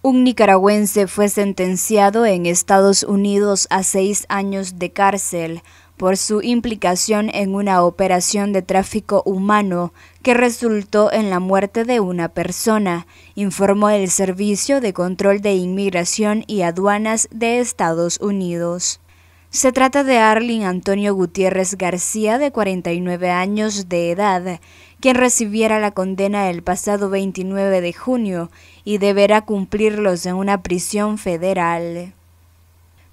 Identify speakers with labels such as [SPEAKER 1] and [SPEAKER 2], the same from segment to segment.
[SPEAKER 1] Un nicaragüense fue sentenciado en Estados Unidos a seis años de cárcel por su implicación en una operación de tráfico humano que resultó en la muerte de una persona, informó el Servicio de Control de Inmigración y Aduanas de Estados Unidos. Se trata de Arlin Antonio Gutiérrez García, de 49 años de edad, quien recibiera la condena el pasado 29 de junio y deberá cumplirlos en una prisión federal.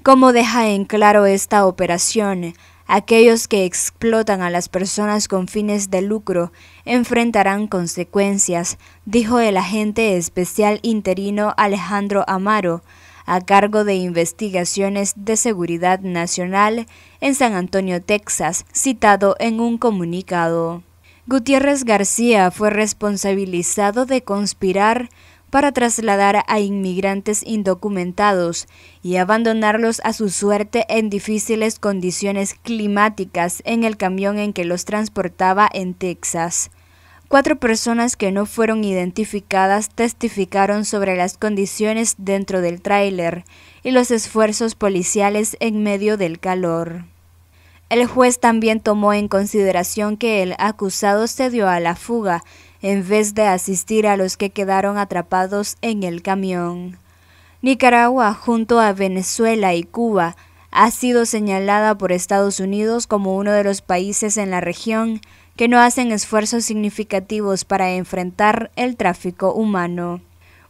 [SPEAKER 1] Como deja en claro esta operación, aquellos que explotan a las personas con fines de lucro enfrentarán consecuencias, dijo el agente especial interino Alejandro Amaro, a cargo de investigaciones de seguridad nacional en San Antonio, Texas, citado en un comunicado. Gutiérrez García fue responsabilizado de conspirar para trasladar a inmigrantes indocumentados y abandonarlos a su suerte en difíciles condiciones climáticas en el camión en que los transportaba en Texas. Cuatro personas que no fueron identificadas testificaron sobre las condiciones dentro del tráiler y los esfuerzos policiales en medio del calor. El juez también tomó en consideración que el acusado se dio a la fuga en vez de asistir a los que quedaron atrapados en el camión. Nicaragua, junto a Venezuela y Cuba, ha sido señalada por Estados Unidos como uno de los países en la región que no hacen esfuerzos significativos para enfrentar el tráfico humano.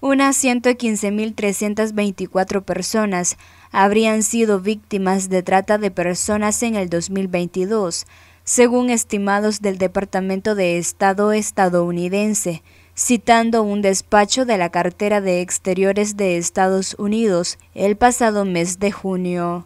[SPEAKER 1] Unas 115.324 personas habrían sido víctimas de trata de personas en el 2022, según estimados del Departamento de Estado estadounidense, citando un despacho de la cartera de Exteriores de Estados Unidos el pasado mes de junio.